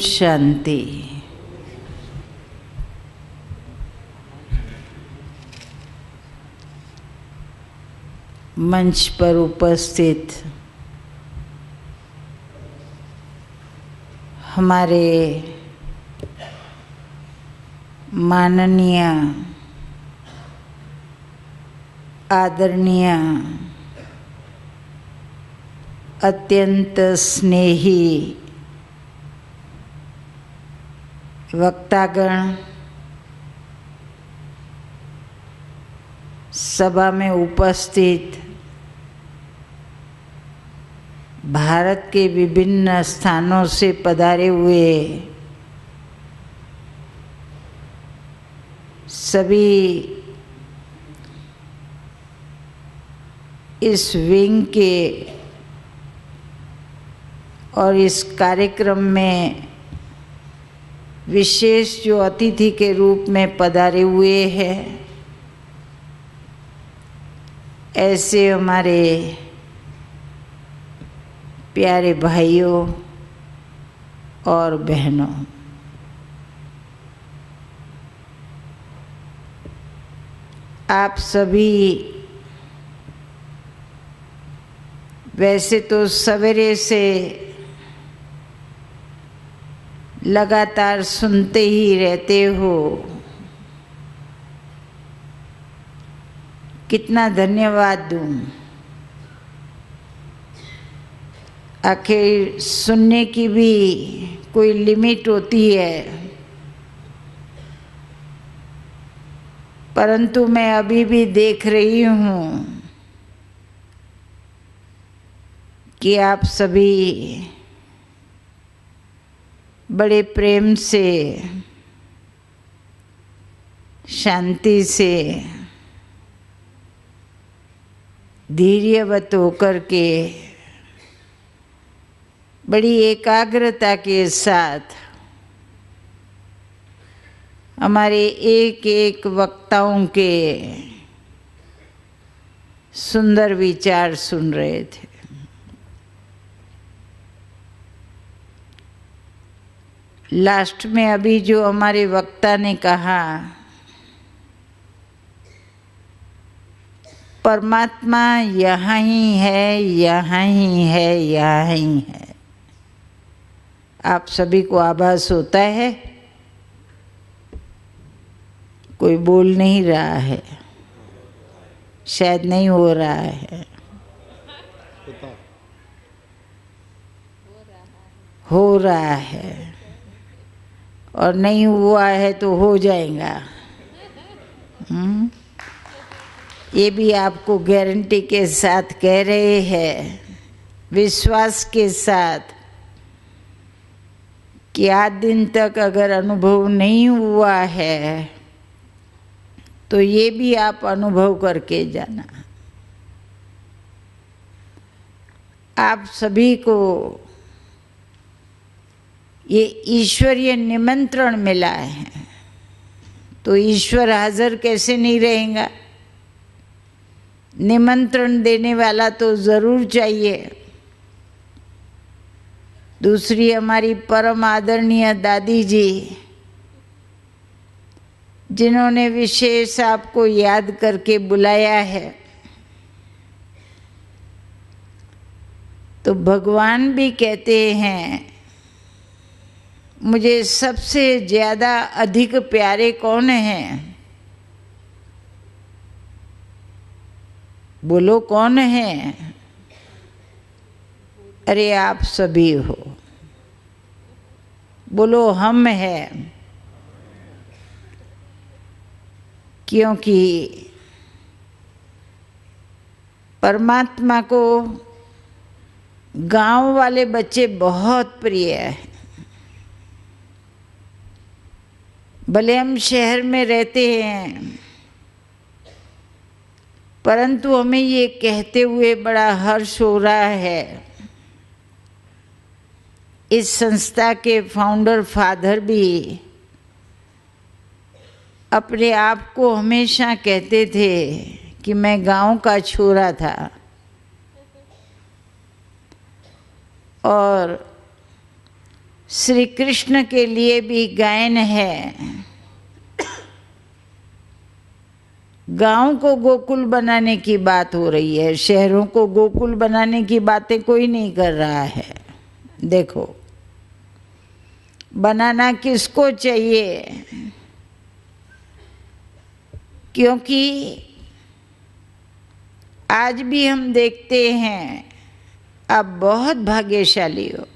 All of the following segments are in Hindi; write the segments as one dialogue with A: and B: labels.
A: शांति मंच पर उपस्थित हमारे माननीय आदरणीय अत्यंत स्नेही वक्तागण सभा में उपस्थित भारत के विभिन्न स्थानों से पधारे हुए सभी इस विंग के और इस कार्यक्रम में विशेष जो अतिथि के रूप में पधारे हुए हैं ऐसे हमारे प्यारे भाइयों और बहनों आप सभी वैसे तो सवेरे से लगातार सुनते ही रहते हो कितना धन्यवाद दूँ आखिर सुनने की भी कोई लिमिट होती है परंतु मैं अभी भी देख रही हूँ कि आप सभी बड़े प्रेम से शांति से धीर्यवत होकर के बड़ी एकाग्रता के साथ हमारे एक एक वक्ताओं के सुंदर विचार सुन रहे थे लास्ट में अभी जो हमारे वक्ता ने कहा परमात्मा यहाँ ही है यहाँ ही है यहाँ ही है आप सभी को आभास होता है कोई बोल नहीं रहा है शायद नहीं हो रहा है हो रहा है और नहीं हुआ है तो हो जाएगा हुँ? हम्म? ये भी आपको गारंटी के साथ कह रहे हैं विश्वास के साथ कि आज दिन तक अगर अनुभव नहीं हुआ है तो ये भी आप अनुभव करके जाना आप सभी को ये ईश्वरीय निमंत्रण मिला है तो ईश्वर हाजिर कैसे नहीं रहेगा निमंत्रण देने वाला तो ज़रूर चाहिए दूसरी हमारी परम आदरणीय दादी जी जिन्होंने विशेष आपको याद करके बुलाया है तो भगवान भी कहते हैं मुझे सबसे ज़्यादा अधिक प्यारे कौन हैं बोलो कौन हैं अरे आप सभी हो बोलो हम हैं क्योंकि परमात्मा को गांव वाले बच्चे बहुत प्रिय हैं भले हम शहर में रहते हैं परंतु हमें ये कहते हुए बड़ा हर्ष हो रहा है इस संस्था के फाउंडर फादर भी अपने आप को हमेशा कहते थे कि मैं गांव का छोरा था और श्री कृष्ण के लिए भी गायन है गांव को गोकुल बनाने की बात हो रही है शहरों को गोकुल बनाने की बातें कोई नहीं कर रहा है देखो बनाना किसको चाहिए क्योंकि आज भी हम देखते हैं अब बहुत भाग्यशाली हो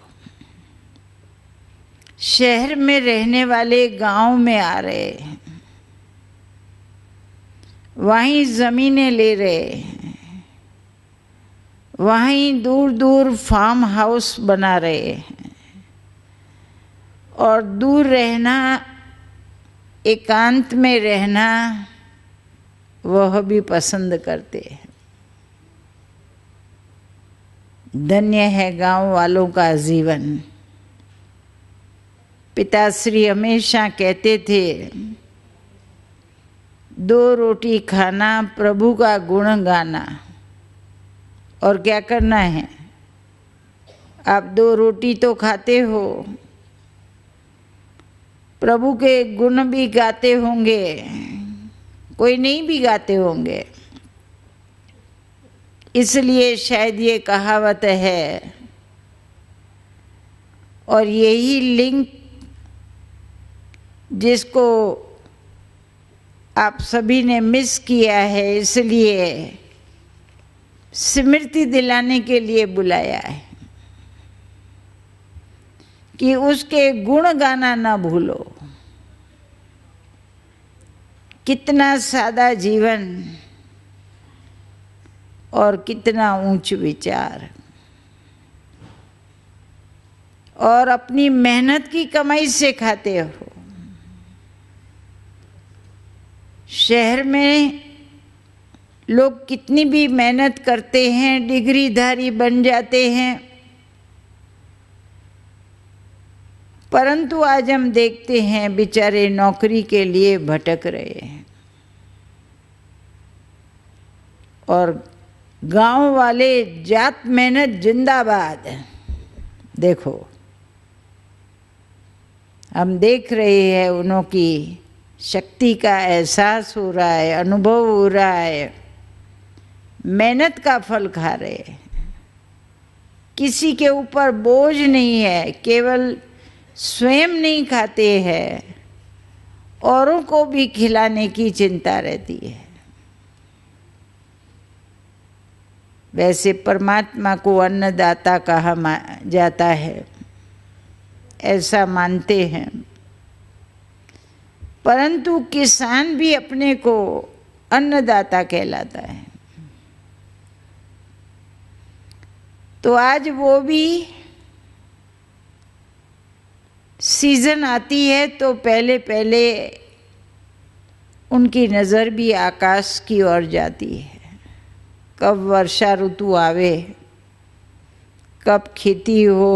A: शहर में रहने वाले गांव में आ रहे हैं वहीं ज़मीनें ले रहे हैं वहीं दूर दूर फार्म हाउस बना रहे हैं और दूर रहना एकांत में रहना वह भी पसंद करते हैं धन्य है गांव वालों का जीवन पिताश्री हमेशा कहते थे दो रोटी खाना प्रभु का गुण गाना और क्या करना है आप दो रोटी तो खाते हो प्रभु के गुण भी गाते होंगे कोई नहीं भी गाते होंगे इसलिए शायद ये कहावत है और यही लिंक जिसको आप सभी ने मिस किया है इसलिए स्मृति दिलाने के लिए बुलाया है कि उसके गुण गाना ना भूलो कितना सादा जीवन और कितना ऊंच विचार और अपनी मेहनत की कमाई से खाते हो शहर में लोग कितनी भी मेहनत करते हैं डिग्रीधारी बन जाते हैं परंतु आज हम देखते हैं बेचारे नौकरी के लिए भटक रहे हैं और गांव वाले जात मेहनत जिंदाबाद देखो हम देख रहे हैं उनकी शक्ति का एहसास हो रहा है अनुभव हो रहा है मेहनत का फल खा रहे हैं किसी के ऊपर बोझ नहीं है केवल स्वयं नहीं खाते हैं औरों को भी खिलाने की चिंता रहती है वैसे परमात्मा को अन्नदाता कहा जाता है ऐसा मानते हैं परंतु किसान भी अपने को अन्नदाता कहलाता है तो आज वो भी सीज़न आती है तो पहले पहले उनकी नज़र भी आकाश की ओर जाती है कब वर्षा ऋतु आवे कब खेती हो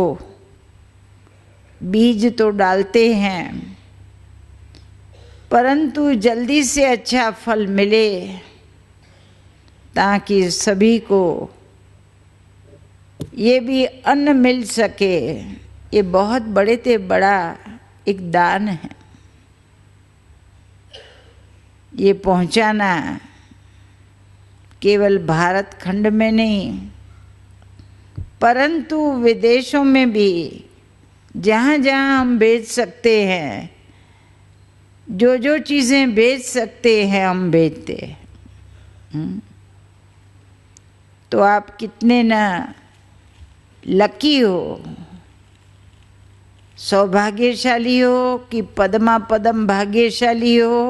A: बीज तो डालते हैं परंतु जल्दी से अच्छा फल मिले ताकि सभी को ये भी अन्न मिल सके ये बहुत बड़े से बड़ा एक दान है ये पहुंचाना केवल भारत खंड में नहीं परंतु विदेशों में भी जहाँ जहाँ हम भेज सकते हैं जो जो चीज़ें बेच सकते हैं हम बेचते हम्म। तो आप कितने ना लकी हो सौभाग्यशाली हो कि पदमा पदम भाग्यशाली हो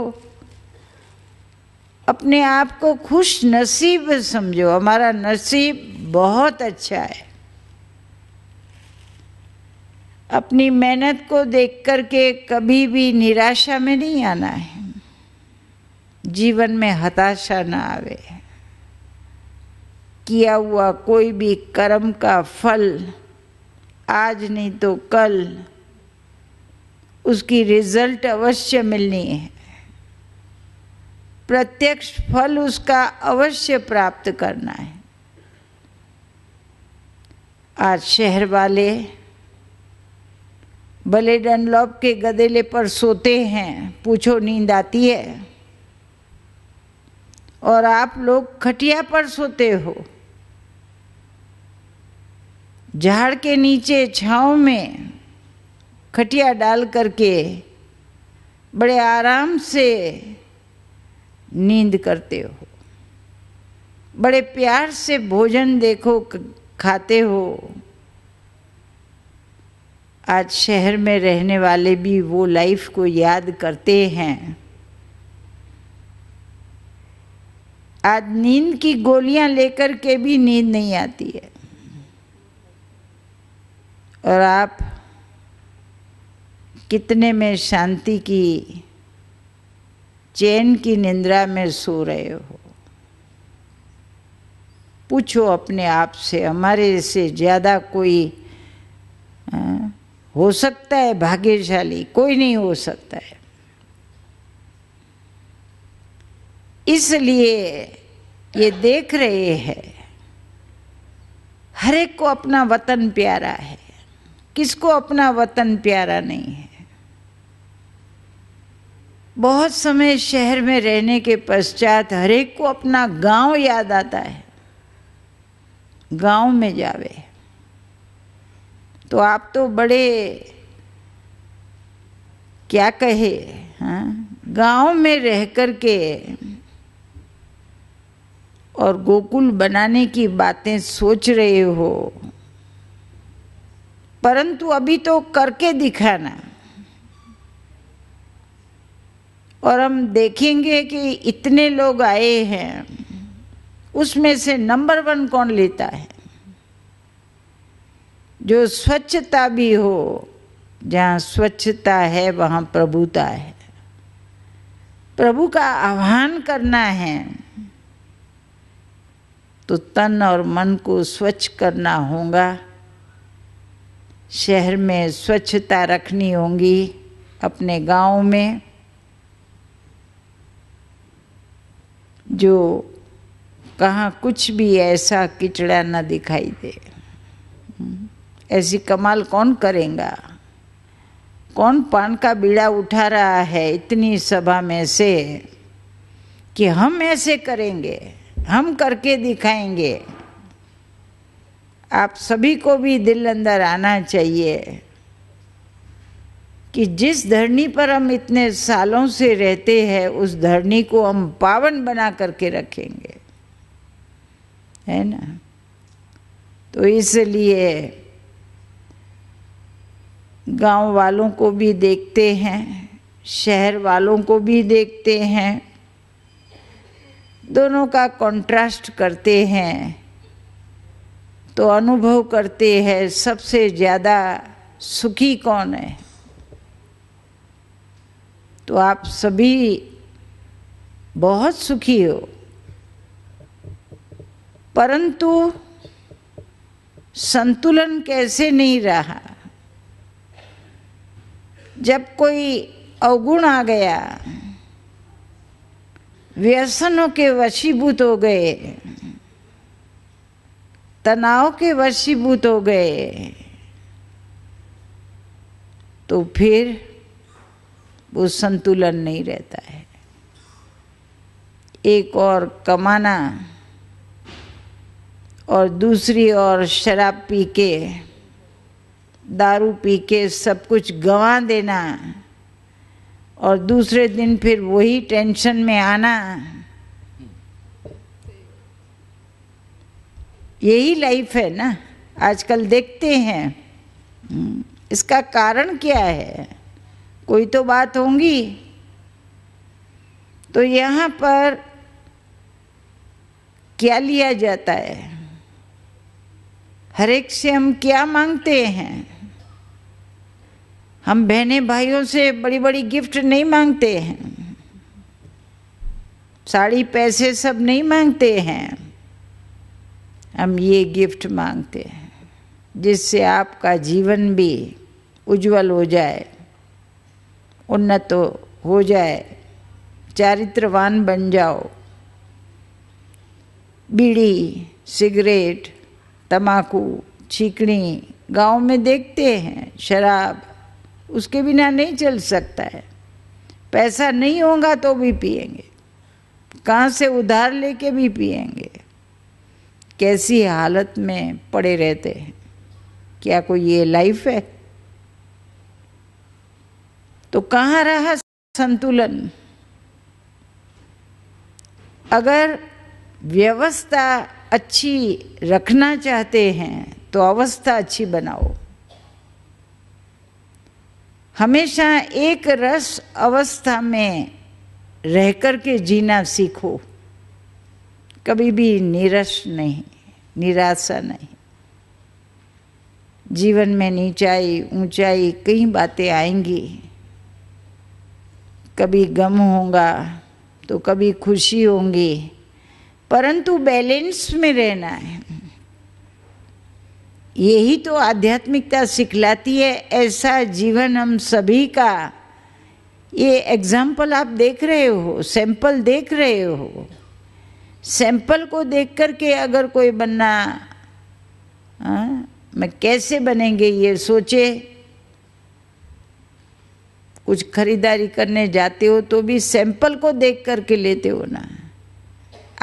A: अपने आप को खुश नसीब समझो हमारा नसीब बहुत अच्छा है अपनी मेहनत को देख कर के कभी भी निराशा में नहीं आना है जीवन में हताशा ना आवे किया हुआ कोई भी कर्म का फल आज नहीं तो कल उसकी रिजल्ट अवश्य मिलनी है प्रत्यक्ष फल उसका अवश्य प्राप्त करना है आज शहर वाले भले डनलॉप के गदेले पर सोते हैं पूछो नींद आती है और आप लोग खटिया पर सोते हो झाड़ के नीचे छाव में खटिया डाल करके बड़े आराम से नींद करते हो बड़े प्यार से भोजन देखो खाते हो आज शहर में रहने वाले भी वो लाइफ को याद करते हैं आज नींद की गोलियां लेकर के भी नींद नहीं आती है और आप कितने में शांति की चैन की निंद्रा में सो रहे हो पूछो अपने आप से हमारे से ज़्यादा कोई हो सकता है भाग्यशाली कोई नहीं हो सकता है इसलिए ये देख रहे हैं हर एक को अपना वतन प्यारा है किसको अपना वतन प्यारा नहीं है बहुत समय शहर में रहने के पश्चात हरेक को अपना गांव याद आता है गांव में जावे तो आप तो बड़े क्या कहे हाँ गांव में रह कर के और गोकुल बनाने की बातें सोच रहे हो परंतु अभी तो करके दिखाना और हम देखेंगे कि इतने लोग आए हैं उसमें से नंबर वन कौन लेता है जो स्वच्छता भी हो जहाँ स्वच्छता है वहाँ प्रभुता है प्रभु का आह्वान करना है तो तन और मन को स्वच्छ करना होगा शहर में स्वच्छता रखनी होगी अपने गांव में जो कहाँ कुछ भी ऐसा किचड़ा न दिखाई दे ऐसी कमाल कौन करेगा कौन पान का बीड़ा उठा रहा है इतनी सभा में से कि हम ऐसे करेंगे हम करके दिखाएंगे आप सभी को भी दिल अंदर आना चाहिए कि जिस धरनी पर हम इतने सालों से रहते हैं उस धरनी को हम पावन बना करके रखेंगे है ना तो इसलिए गांव वालों को भी देखते हैं शहर वालों को भी देखते हैं दोनों का कंट्रास्ट करते हैं तो अनुभव करते हैं सबसे ज़्यादा सुखी कौन है तो आप सभी बहुत सुखी हो परंतु संतुलन कैसे नहीं रहा जब कोई अवगुण आ गया व्यसनों के वशीभूत हो गए तनाव के वशीभूत हो गए तो फिर वो संतुलन नहीं रहता है एक और कमाना और दूसरी ओर शराब पी के दारू पी के सब कुछ गंवा देना और दूसरे दिन फिर वही टेंशन में आना यही लाइफ है ना आजकल देखते हैं हम्म, इसका कारण क्या है कोई तो बात होंगी तो यहाँ पर क्या लिया जाता है हर एक से हम क्या मांगते हैं हम बहने भाइयों से बड़ी बड़ी गिफ्ट नहीं मांगते हैं साड़ी पैसे सब नहीं मांगते हैं हम ये गिफ्ट मांगते हैं जिससे आपका जीवन भी उज्जवल हो जाए उन्नत हो जाए चारित्रवान बन जाओ बीड़ी सिगरेट तमाकू छीकड़ी गांव में देखते हैं शराब उसके बिना नहीं चल सकता है पैसा नहीं होगा तो भी पिएंगे कहाँ से उधार लेके भी पिएंगे कैसी हालत में पड़े रहते हैं क्या कोई ये लाइफ है तो कहाँ रहा संतुलन अगर व्यवस्था अच्छी रखना चाहते हैं तो अवस्था अच्छी बनाओ हमेशा एक रस अवस्था में रह कर के जीना सीखो कभी भी निरस नहीं निराशा नहीं जीवन में नीचाई ऊंचाई कई बातें आएंगी कभी गम होगा तो कभी खुशी होंगी परंतु बैलेंस में रहना है यही तो आध्यात्मिकता सिखलाती है ऐसा जीवन हम सभी का ये एग्जाम्पल आप देख रहे हो सैंपल देख रहे हो सैंपल को देख कर के अगर कोई बनना आ, हाँ, मैं कैसे बनेंगे ये सोचे कुछ खरीदारी करने जाते हो तो भी सैंपल को देख करके लेते हो ना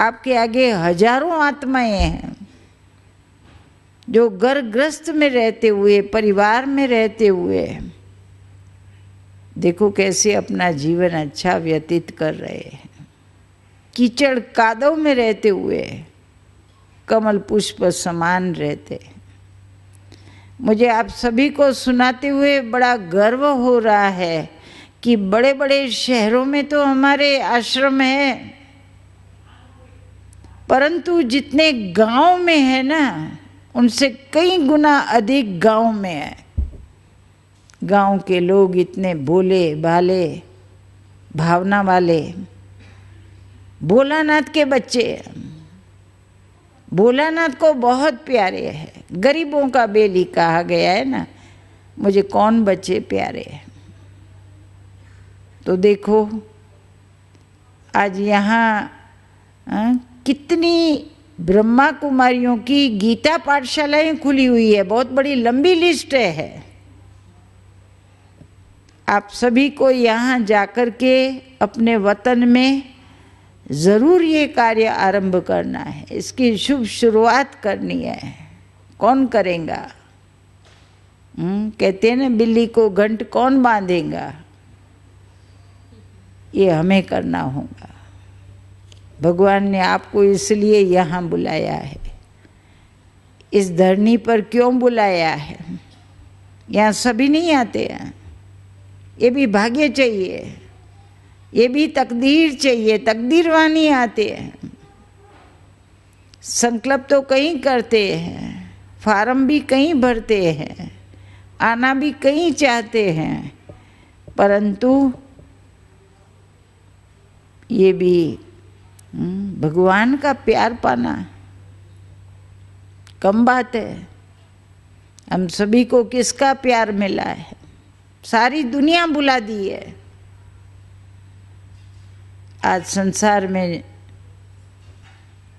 A: आपके आगे हजारों आत्माएं हैं जो घर ग्रस्त में रहते हुए परिवार में रहते हुए देखो कैसे अपना जीवन अच्छा व्यतीत कर रहे हैं कीचड़ कादव में रहते हुए कमल पुष्प समान रहते मुझे आप सभी को सुनाते हुए बड़ा गर्व हो रहा है कि बड़े बड़े शहरों में तो हमारे आश्रम है परंतु जितने गांव में है ना उनसे कई गुना अधिक गांव में है गांव के लोग इतने भोले भाले भावना वाले भोलानाथ के बच्चे भोलानाथ को बहुत प्यारे हैं गरीबों का बेली कहा गया है ना मुझे कौन बच्चे प्यारे हैं तो देखो आज यहाँ हाँ, कितनी ब्रह्मा कुमारियों की गीता पाठशालाएं खुली हुई है बहुत बड़ी लंबी लिस्ट है आप सभी को यहाँ जाकर के अपने वतन में ज़रूर ये कार्य आरंभ करना है इसकी शुभ शुरुआत करनी है कौन करेगा हम्म, कहते हैं ना बिल्ली को घंट कौन बांधेगा ये हमें करना होगा भगवान ने आपको इसलिए यहाँ बुलाया है इस धरनी पर क्यों बुलाया है यहाँ सभी नहीं आते हैं ये भी भाग्य चाहिए ये भी तकदीर चाहिए तकदीर वाणी आते हैं संकल्प तो कहीं करते हैं फार्म भी कहीं भरते हैं आना भी कहीं चाहते हैं परंतु ये भी हम्म, भगवान का प्यार पाना कम बात है हम सभी को किसका प्यार मिला है सारी दुनिया बुला दी है आज संसार में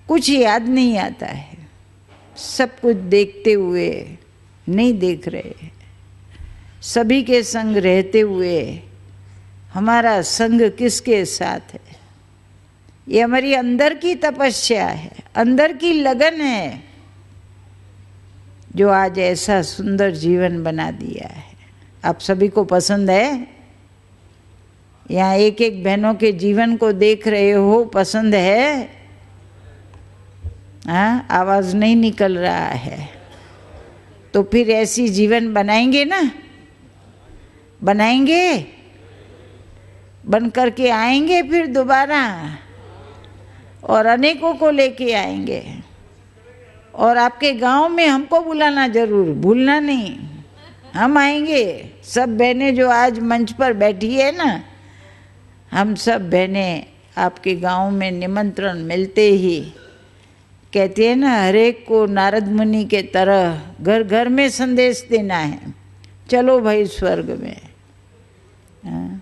A: कुछ याद नहीं आता है सब कुछ देखते हुए नहीं देख रहे सभी के संग रहते हुए हमारा संग किसके साथ है ये हमारी अंदर की तपस्या है अंदर की लगन है जो आज ऐसा सुंदर जीवन बना दिया है आप सभी को पसंद है यहाँ एक एक बहनों के जीवन को देख रहे हो पसंद है हाँ आवाज़ नहीं निकल रहा है तो फिर ऐसी जीवन बनाएंगे ना बनाएंगे बन करके आएंगे फिर दोबारा और अनेकों को लेके आएंगे और आपके गांव में हमको बुलाना जरूर भूलना नहीं हम आएंगे सब बहनें जो आज मंच पर बैठी है ना हम सब बहनें आपके गांव में निमंत्रण मिलते ही कहती है ना हरेक को नारद मुनि के तरह घर घर में संदेश देना है चलो भाई स्वर्ग में हाँ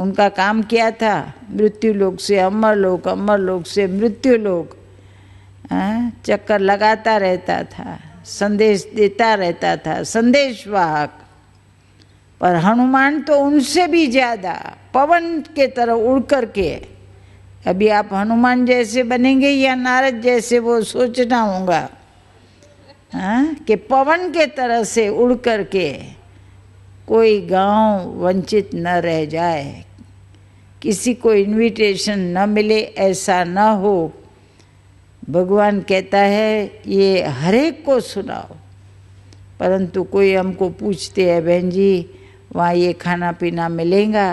A: उनका काम क्या था मृत्यु लोक से अमर लोक अमर लोक से मृत्यु लोक हाँ? चक्कर लगाता रहता था संदेश देता रहता था संदेशवाहक पर हनुमान तो उनसे भी ज़्यादा पवन के तरह उड़ कर के अभी आप हनुमान जैसे बनेंगे या नारद जैसे वो सोचना होगा हाँ? कि पवन के तरह से उड़ कर के कोई गांव वंचित न रह जाए किसी को इनविटेशन न मिले ऐसा न हो भगवान कहता है ये हरेक को सुनाओ परंतु कोई हमको पूछते है बहन जी वहाँ ये खाना पीना मिलेगा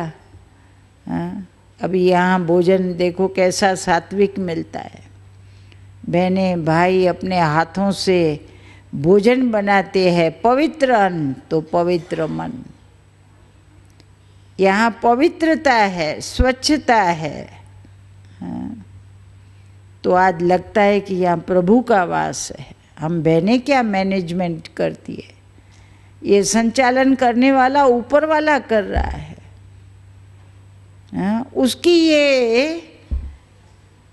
A: हाँ, अब अभी यहाँ भोजन देखो कैसा सात्विक मिलता है बहनें भाई अपने हाथों से भोजन बनाते हैं पवित्र अन्न तो पवित्र मन यहाँ पवित्रता है स्वच्छता है हाँ। तो आज लगता है कि यहाँ प्रभु का वास है हम बहने क्या मैनेजमेंट करती है ये संचालन करने वाला ऊपर वाला कर रहा है हाँ, उसकी ये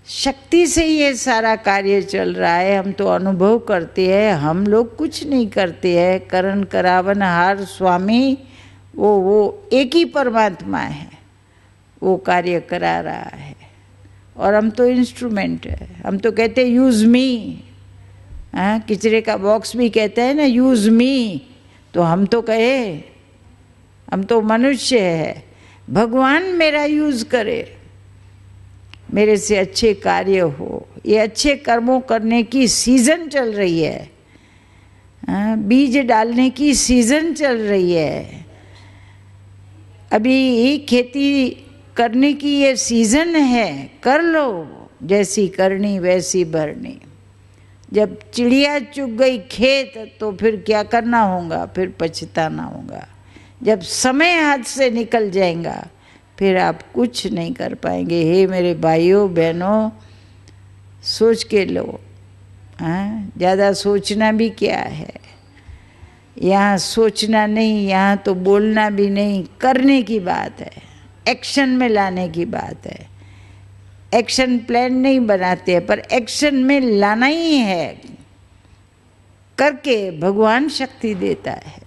A: शक्ति से ये सारा कार्य चल रहा है हम तो अनुभव करते हैं हम लोग कुछ नहीं करते हैं करण करावन हार स्वामी वो वो एक ही परमात्मा है वो कार्य करा रहा है और हम तो इंस्ट्रूमेंट है हम तो कहते हैं यूज़ मी हाँ किचरे का बॉक्स भी कहते हैं ना यूज़ मी तो हम तो कहे हम तो मनुष्य है भगवान मेरा यूज़ करे मेरे से अच्छे कार्य हो ये अच्छे कर्मों करने की सीज़न चल रही है हाँ, बीज डालने की सीज़न चल रही है अभी खेती करने की ये सीज़न है कर लो जैसी करनी वैसी भरनी जब चिड़िया चुग गई खेत तो फिर क्या करना होगा फिर पछताना होगा जब समय हाथ से निकल जाएगा फिर आप कुछ नहीं कर पाएंगे हे मेरे भाइयों बहनों सोच के लो हाँ, ज़्यादा सोचना भी क्या है यहाँ सोचना नहीं यहाँ तो बोलना भी नहीं करने की बात है एक्शन में लाने की बात है एक्शन प्लान नहीं बनाते हैं पर एक्शन में लाना ही है करके भगवान शक्ति देता है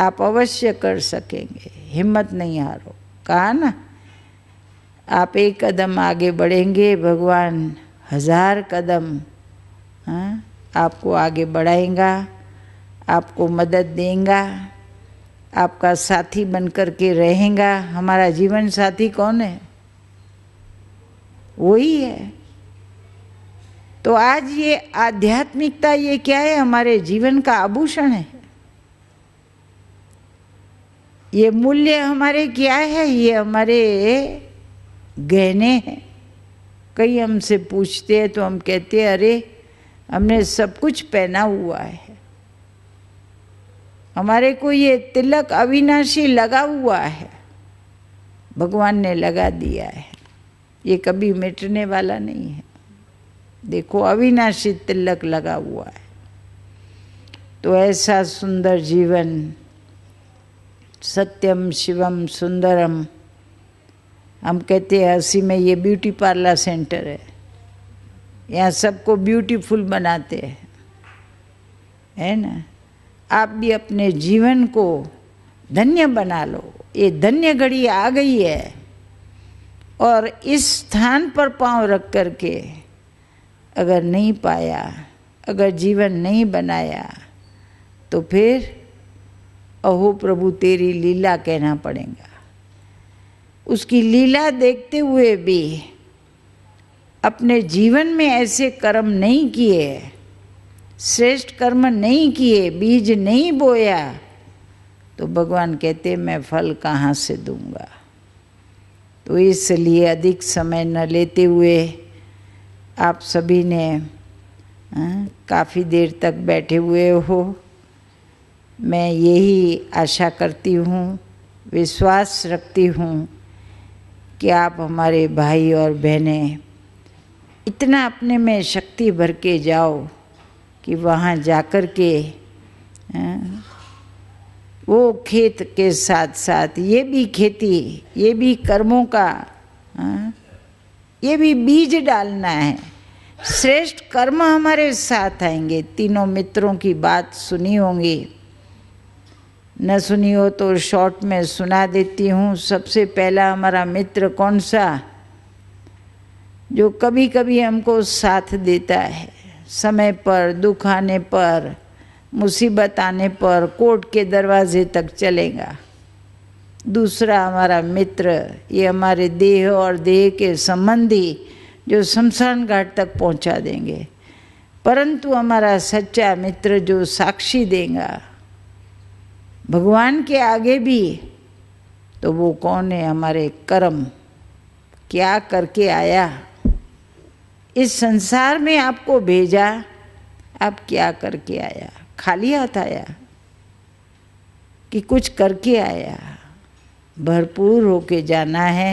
A: आप अवश्य कर सकेंगे हिम्मत नहीं हारो कहा ना आप एक कदम आगे बढ़ेंगे भगवान हजार कदम हाँ आपको आगे बढ़ाएगा आपको मदद देगा आपका साथी बन कर के रहेगा हमारा जीवन साथी कौन है वही है तो आज ये आध्यात्मिकता ये क्या है हमारे जीवन का आभूषण है ये मूल्य हमारे क्या है ये हमारे गहने हैं कई हमसे पूछते हैं तो हम कहते हैं अरे हमने सब कुछ पहना हुआ है हमारे को ये तिलक अविनाशी लगा हुआ है भगवान ने लगा दिया है ये कभी मिटने वाला नहीं है देखो अविनाशी तिलक लगा हुआ है तो ऐसा सुंदर जीवन सत्यम शिवम सुंदरम हम कहते हैं हसी में ये ब्यूटी पार्लर सेंटर है यहाँ सबको ब्यूटीफुल बनाते हैं है ना आप भी अपने जीवन को धन्य बना लो ये धन्य घड़ी आ गई है और इस स्थान पर पांव रख कर के अगर नहीं पाया अगर जीवन नहीं बनाया तो फिर अहो प्रभु तेरी लीला कहना पड़ेगा उसकी लीला देखते हुए भी अपने जीवन में ऐसे कर्म नहीं किए श्रेष्ठ कर्म नहीं किए बीज नहीं बोया तो भगवान कहते मैं फल कहाँ से दूंगा तो इसलिए अधिक समय न लेते हुए आप सभी ने काफ़ी देर तक बैठे हुए हो मैं यही आशा करती हूँ विश्वास रखती हूँ कि आप हमारे भाई और बहनें इतना अपने में शक्ति भर के जाओ कि वहाँ जाकर के वो खेत के साथ साथ ये भी खेती ये भी कर्मों का ये भी बीज डालना है श्रेष्ठ कर्म हमारे साथ आएंगे तीनों मित्रों की बात सुनी होंगी न सुनी हो तो शॉर्ट में सुना देती हूँ सबसे पहला हमारा मित्र कौन सा जो कभी कभी हमको साथ देता है समय पर दुख आने पर मुसीबत आने पर कोर्ट के दरवाजे तक चलेगा दूसरा हमारा मित्र ये हमारे देह और देह के संबंधी जो शमशान घाट तक पहुंचा देंगे परंतु हमारा सच्चा मित्र जो साक्षी देगा भगवान के आगे भी तो वो कौन है हमारे कर्म क्या करके आया इस संसार में आपको भेजा आप क्या करके आया खाली हाथ आया कि कुछ करके आया भरपूर होके जाना है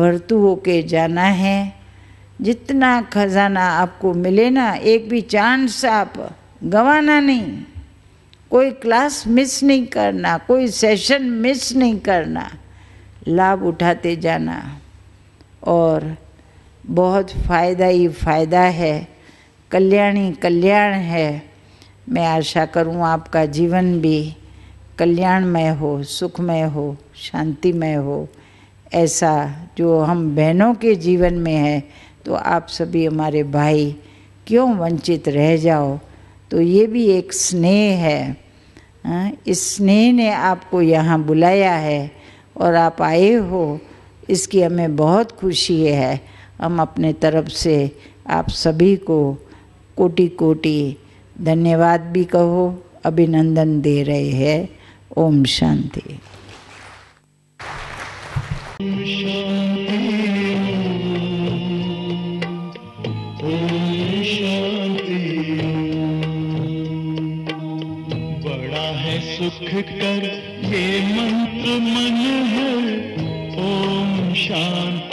A: भरतू होके जाना है जितना खजाना आपको मिले ना एक भी चांस आप गंवाना नहीं कोई क्लास मिस नहीं करना कोई सेशन मिस नहीं करना लाभ उठाते जाना और बहुत फ़ायदा ही फ़ायदा है कल्याण ही कल्याण है मैं आशा करूं आपका जीवन भी कल्याणमय हो सुखमय हो शांतिमय हो ऐसा जो हम बहनों के जीवन में है तो आप सभी हमारे भाई क्यों वंचित रह जाओ तो ये भी एक स्नेह है हाँ, इस स्नेह ने आपको यहाँ बुलाया है और आप आए हो इसकी हमें बहुत खुशी है हम अपने तरफ से आप सभी को कोटि कोटि धन्यवाद भी कहो अभिनंदन दे रहे हैं ओम शांति है सुख कर ये मंत्र मन है ओम शांति